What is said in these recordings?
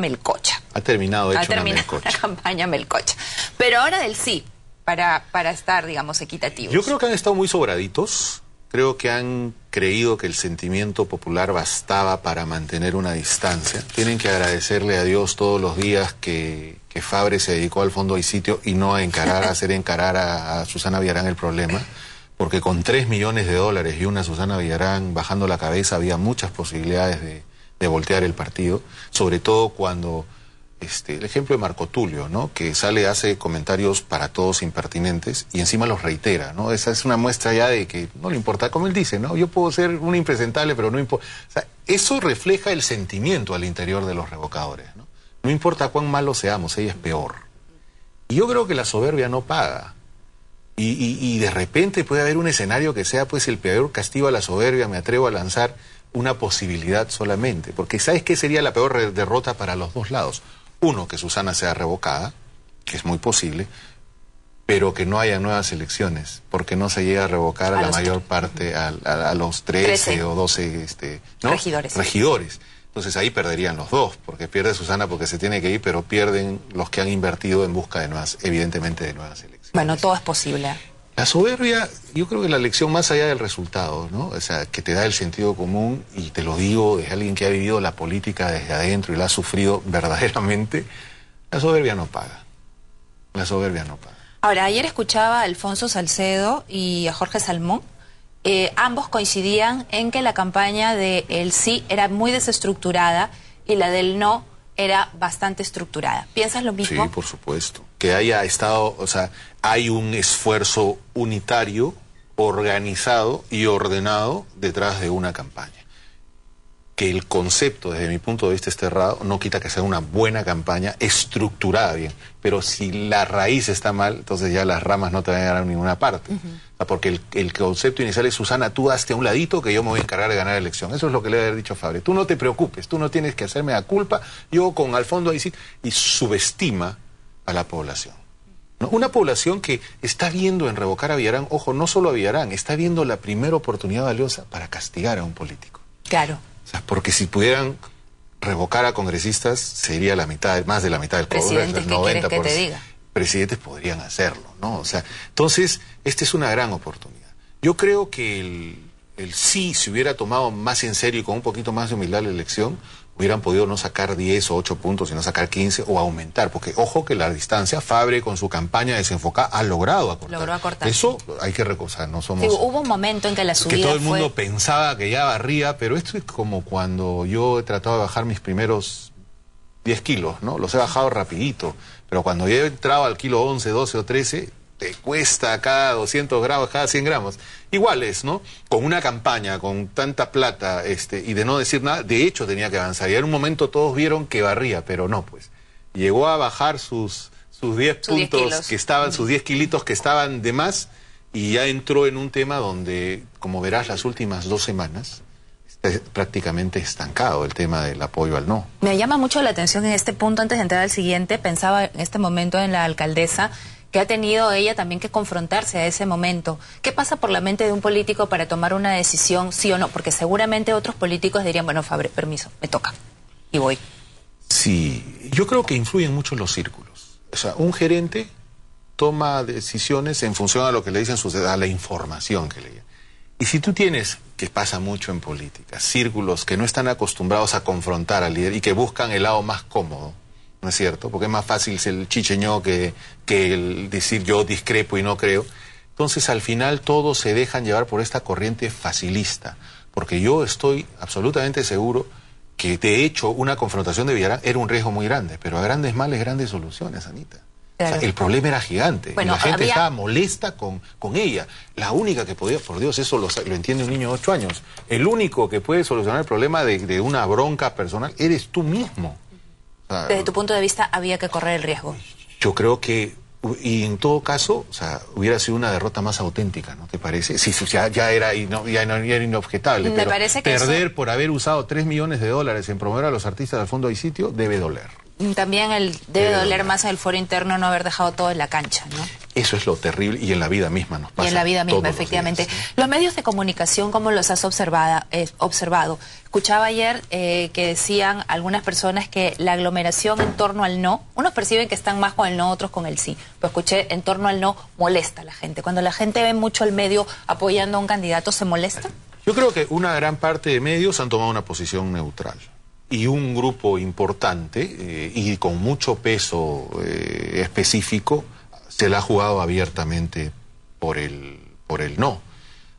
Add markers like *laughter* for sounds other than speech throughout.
Melcocha. Ha terminado, ha terminado campaña Melcocha. Pero ahora del sí, para, para estar, digamos, equitativos. Yo creo que han estado muy sobraditos. Creo que han creído que el sentimiento popular bastaba para mantener una distancia. Tienen que agradecerle a Dios todos los días que, que Fabre se dedicó al fondo y sitio y no a encarar, a *laughs* hacer encarar a, a Susana Villarán el problema porque con tres millones de dólares y una Susana Villarán bajando la cabeza había muchas posibilidades de, de voltear el partido, sobre todo cuando este, el ejemplo de Marco Tulio, ¿no? que sale, hace comentarios para todos impertinentes y encima los reitera. ¿no? Esa es una muestra ya de que no le importa, como él dice, ¿no? yo puedo ser un impresentable, pero no importa. eso refleja el sentimiento al interior de los revocadores. ¿no? no importa cuán malos seamos, ella es peor. Y yo creo que la soberbia no paga. Y, y, y de repente puede haber un escenario que sea pues el peor castigo a la soberbia, me atrevo a lanzar una posibilidad solamente, porque ¿sabes qué sería la peor derrota para los dos lados? Uno, que Susana sea revocada, que es muy posible, pero que no haya nuevas elecciones, porque no se llega a revocar a, la mayor parte, a, los 13, o 12 este, regidores. regidores. Entonces ahí perderían los dos, porque pierde Susana porque se tiene que ir, pero pierden los que han invertido en busca de nuevas, evidentemente de nuevas elecciones. Bueno, todo es posible. La soberbia, yo creo que la lección más allá del resultado, ¿no? O sea, que te da el sentido común, y te lo digo es alguien que ha vivido la política desde adentro y la ha sufrido verdaderamente, la soberbia no paga. La soberbia no paga. Ahora, ayer escuchaba a Alfonso Salcedo y a Jorge Salmón. Eh, ambos coincidían en que la campaña del sí era muy desestructurada y la del no era bastante estructurada. ¿Piensas lo mismo? Sí, por supuesto. Que haya estado, o sea, hay un esfuerzo unitario, organizado y ordenado detrás de una campaña que el concepto, desde mi punto de vista, está errado, no quita que sea una buena campaña estructurada bien. Pero si la raíz está mal, entonces ya las ramas no te van a llegar ninguna parte. Porque el, concepto inicial es, Susana, tú hazte a un ladito que yo me voy a encargar de ganar la elección. Eso es lo que le había haber dicho Fabre. Tú no te preocupes, tú no tienes que hacerme la culpa. Yo con al fondo ahí sí. Y subestima a la población. Una población que está viendo en revocar a Villarán, ojo, no solo a Villarán, está viendo la primera oportunidad valiosa para castigar a un político. Claro porque si pudieran revocar a congresistas, sería la mitad, más de la mitad del Congreso, el 90%. Que te diga? Presidentes podrían hacerlo, ¿no? O sea, entonces, esta es una gran oportunidad. Yo creo que el, el sí se hubiera tomado más en serio y con un poquito más de humildad la elección, hubieran podido no sacar 10 o 8 puntos, sino sacar 15 o aumentar, porque ojo que la distancia, Fabre con su campaña desenfocada ha logrado acortar. Eso hay que reconocer, no somos... hubo un momento en que la subida Que todo el mundo pensaba que ya barría, pero esto es como cuando yo he tratado de bajar mis primeros 10 kilos, ¿no? Los he bajado rapidito, pero cuando yo he entrado al kilo 11, 12 o 13, te cuesta cada 200 gramos, cada 100 gramos. Iguales, ¿no? Con una campaña, con tanta plata este, y de no decir nada, de hecho tenía que avanzar. Y en un momento todos vieron que barría, pero no, pues. Llegó a bajar sus, sus 10 puntos que estaban, sus 10 kilitos que estaban de más y ya entró en un tema donde, como verás, las últimas dos semanas ...está prácticamente estancado el tema del apoyo al no. Me llama mucho la atención en este punto, antes de entrar al siguiente, pensaba en este momento en la alcaldesa que ha tenido ella también que confrontarse a ese momento. ¿Qué pasa por la mente de un político para tomar una decisión, sí o no? Porque seguramente otros políticos dirían, bueno, Fabre, permiso, me toca y voy. Sí, yo creo que influyen mucho los círculos. O sea, un gerente toma decisiones en función a lo que le dicen sus, a la información que le Y si tú tienes, que pasa mucho en política, círculos que no están acostumbrados a confrontar al líder y que buscan el lado más cómodo, ¿no es cierto? Porque es más fácil el chicheño que, que el decir yo discrepo y no creo. Entonces al final todos se dejan llevar por esta corriente facilista, porque yo estoy absolutamente seguro que de hecho una confrontación de Villarán era un riesgo muy grande, pero a grandes males, grandes soluciones, Anita. el problema era gigante. la gente estaba molesta con, ella. La única que podía, por Dios, eso lo, entiende un niño de ocho años. El único que puede solucionar el problema de una bronca personal eres tú mismo. Desde tu punto de vista, había que correr el riesgo. Yo creo que y en todo caso, o sea, hubiera sido una derrota más auténtica, ¿no te parece? Sí, ya, ya era, era inobjetable. perder por haber usado 3 millones de dólares en promover a los artistas del fondo y sitio debe doler. También el, debe, doler, más el foro interno no haber dejado todo en la cancha, ¿no? Eso es lo terrible y en la vida misma nos pasa. en la vida misma, efectivamente. Los, medios de comunicación, ¿cómo los has eh, observado? Escuchaba ayer eh, que decían algunas personas que la aglomeración en torno al no, unos perciben que están más con el no, otros con el sí. Pero escuché, en torno al no molesta a la gente. Cuando la gente ve mucho el medio apoyando a un candidato, ¿se molesta? Yo creo que una gran parte de medios han tomado una posición neutral y un grupo importante eh, y con mucho peso específico se la ha jugado abiertamente por el, por el no.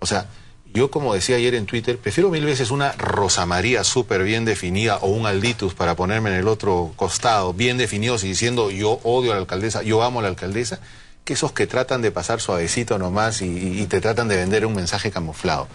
O sea, yo como decía ayer en Twitter, prefiero mil veces una Rosa María súper bien definida o un Alditus para ponerme en el otro costado, bien definidos y diciendo yo odio a la alcaldesa, yo amo a la alcaldesa, que esos que tratan de pasar suavecito nomás y te tratan de vender un mensaje camuflado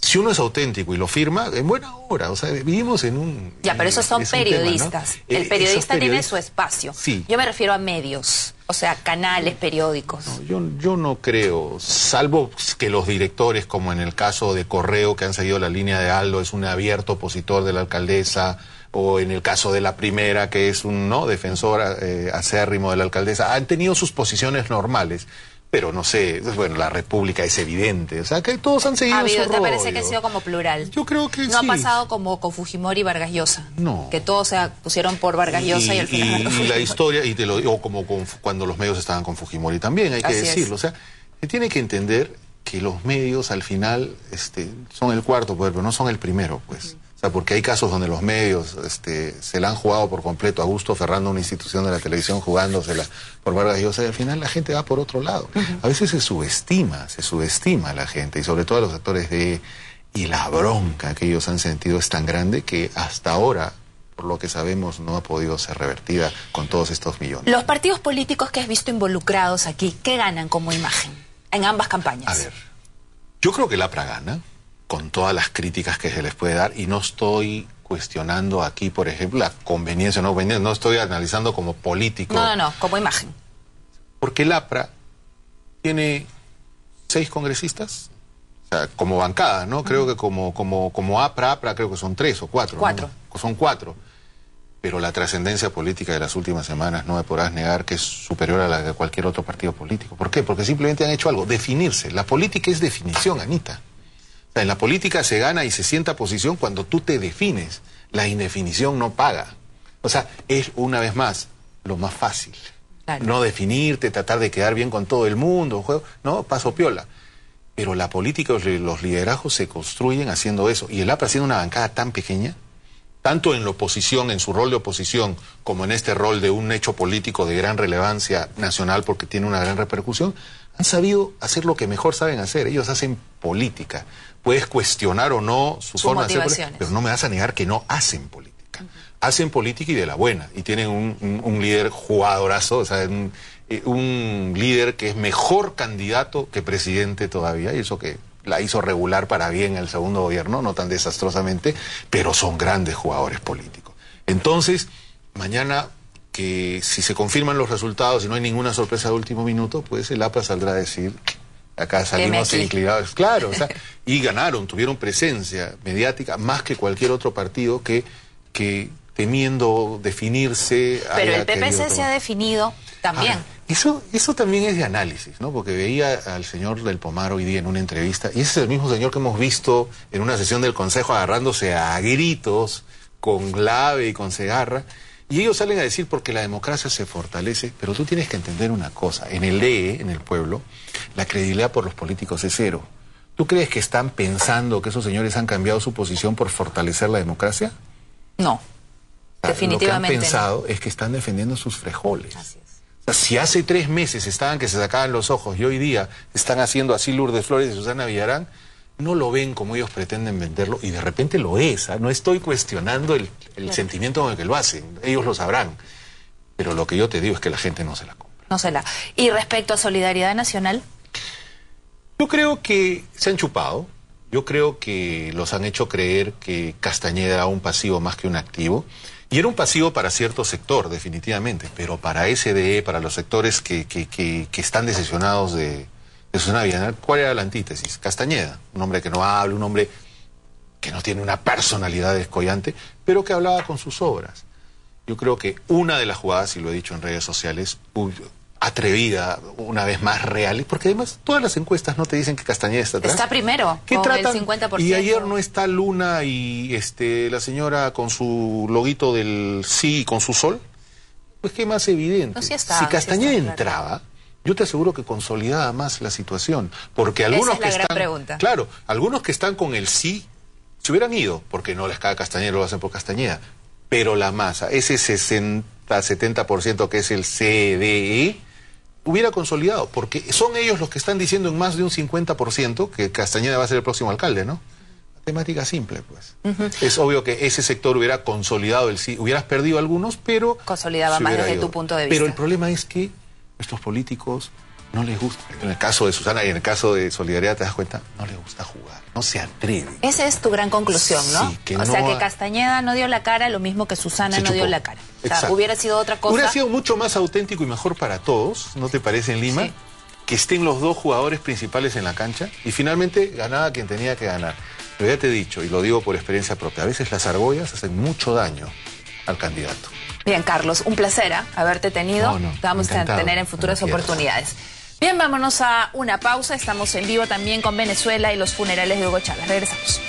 si uno es auténtico y lo firma, en buena hora. O sea, vivimos en un. Ya, pero esos son periodistas. Eh, el periodista tiene su espacio. Yo me refiero a medios, o sea, canales, periódicos. yo, no creo, salvo que los directores, como en el caso de Correo, que han seguido la línea de Aldo, es un abierto opositor de la alcaldesa o en el caso de la primera, que es un no defensor eh, acérrimo de la alcaldesa, han tenido sus posiciones normales pero no sé, pues, bueno, la República es evidente. O sea, que todos han seguido ha ah, habido, ¿Te parece que ha sido como plural? Yo creo que No ha pasado como con Fujimori y Vargas Llosa. No. Que todos se pusieron por Vargas Llosa y, al final... Y, la historia, y te lo digo, como cuando los medios estaban con Fujimori también, hay que decirlo. O sea, se tiene que entender que los medios al final este, son el cuarto poder, pero no son el primero, pues. O sea, porque hay casos donde los medios este, se la han jugado por completo a gusto, cerrando una institución de la televisión, jugándosela por Vargas Llosa, y al final la gente va por otro lado. A veces se subestima, se subestima a la gente, y sobre todo a los actores de... Y la bronca que ellos han sentido es tan grande que hasta ahora por lo que sabemos, no ha podido ser revertida con todos estos millones. Los partidos políticos que has visto involucrados aquí, ¿qué ganan como imagen en ambas campañas? A ver, yo creo que la pra gana con todas las críticas que se les puede dar y no estoy cuestionando aquí, por ejemplo, la conveniencia no no estoy analizando como político. No, no, no, como imagen. Porque el APRA tiene seis congresistas, o sea, como bancada, ¿no? Creo que como, como, como APRA, APRA creo que son tres o cuatro. Cuatro. Son cuatro. Pero la trascendencia política de las últimas semanas no me podrás negar que es superior a la de cualquier otro partido político. ¿Por qué? Porque simplemente han hecho algo, definirse. La política es definición, Anita. En la política se gana y se sienta posición cuando tú te defines. La indefinición no paga. O sea, es una vez más lo más fácil. No definirte, tratar de quedar bien con todo el mundo, juego, no, paso piola. Pero la política, los liderazgos se construyen haciendo eso. Y el APRA sido una bancada tan pequeña, tanto en la oposición, en su rol de oposición, como en este rol de un hecho político de gran relevancia nacional porque tiene una gran repercusión, han sabido hacer lo que mejor saben hacer. Ellos hacen política. Puedes cuestionar o no su forma de hacer política, pero no me vas a negar que no hacen política. Hacen política y de la buena. Y tienen un, líder jugadorazo, o sea, un, eh, un líder que es mejor candidato que presidente todavía, y eso que la hizo regular para bien el segundo gobierno, no tan desastrosamente, pero son grandes jugadores políticos. Entonces, mañana que si se confirman los resultados y no hay ninguna sorpresa de último minuto, pues el APA saldrá a decir acá salimos inclinados, claro, o sea, *laughs* y ganaron, tuvieron presencia mediática más que cualquier otro partido que, que temiendo definirse. Pero el PPC se ha definido también. eso, eso también es de análisis, ¿no? Porque veía al señor del Pomar hoy día en una entrevista, y ese es el mismo señor que hemos visto en una sesión del Consejo agarrándose a gritos con Glave y con Segarra. Y ellos salen a decir porque la democracia se fortalece, pero tú tienes que entender una cosa, en el DE, en el pueblo, la credibilidad por los políticos es cero. ¿Tú crees que están pensando que esos señores han cambiado su posición por fortalecer la democracia? No. Definitivamente. Lo que han pensado es que están defendiendo sus frejoles. si hace tres meses estaban que se sacaban los ojos y hoy día están haciendo así Lourdes Flores y Susana Villarán, no lo ven como ellos pretenden venderlo y de repente lo es. ¿ah? No estoy cuestionando el, sentimiento con el que lo hacen, ellos lo sabrán. Pero lo que yo te digo es que la gente no se la compra. No se la. Y respecto a Solidaridad Nacional. Yo creo que se han chupado, yo creo que los han hecho creer que Castañeda era un pasivo más que un activo. Y era un pasivo para cierto sector, definitivamente, pero para SDE, para los sectores que, que, que, que están decepcionados de, ¿cuál era la antítesis? Castañeda, un hombre que no habla, un hombre que no tiene una personalidad descollante, pero que hablaba con sus obras. Yo creo que una de las jugadas, y lo he dicho en redes sociales, atrevida, una vez más real, porque además todas las encuestas no te dicen que Castañeda está atrás. Está primero, ¿Qué 50%. Y ayer no está Luna y este la señora con su loguito del sí y con su sol. Pues qué más evidente. si Castañeda entraba, yo te aseguro que consolidaba más la situación. Porque algunos Esa que están. Pregunta. Claro, algunos que están con el sí se hubieran ido, porque no les cae Castañeda, lo hacen por Castañeda. Pero la masa, ese 60, 70% que es el CDE, hubiera consolidado, porque son ellos los que están diciendo en más de un 50% que Castañeda va a ser el próximo alcalde, ¿no? Temática simple, pues. Es obvio que ese sector hubiera consolidado el sí, hubieras perdido algunos, pero... Consolidaba más desde tu punto de vista. Pero el problema es que estos políticos no les gusta. En el caso de Susana y en el caso de Solidaridad, te das cuenta, no les gusta jugar, no se atreven. Esa es tu gran conclusión, ¿no? o sea, que Castañeda no dio la cara, lo mismo que Susana no dio la cara. O sea, hubiera sido otra cosa. Hubiera sido mucho más auténtico y mejor para todos, ¿no te parece, en Lima? Que estén los dos jugadores principales en la cancha y finalmente ganaba quien tenía que ganar. Pero ya te he dicho, y lo digo por experiencia propia, a veces las argollas hacen mucho daño al candidato. Bien, Carlos, un placer ¿eh? haberte tenido. vamos a tener en futuras oportunidades. Bien, vámonos a una pausa. Estamos en vivo también con Venezuela y los funerales de Hugo Chávez. Regresamos.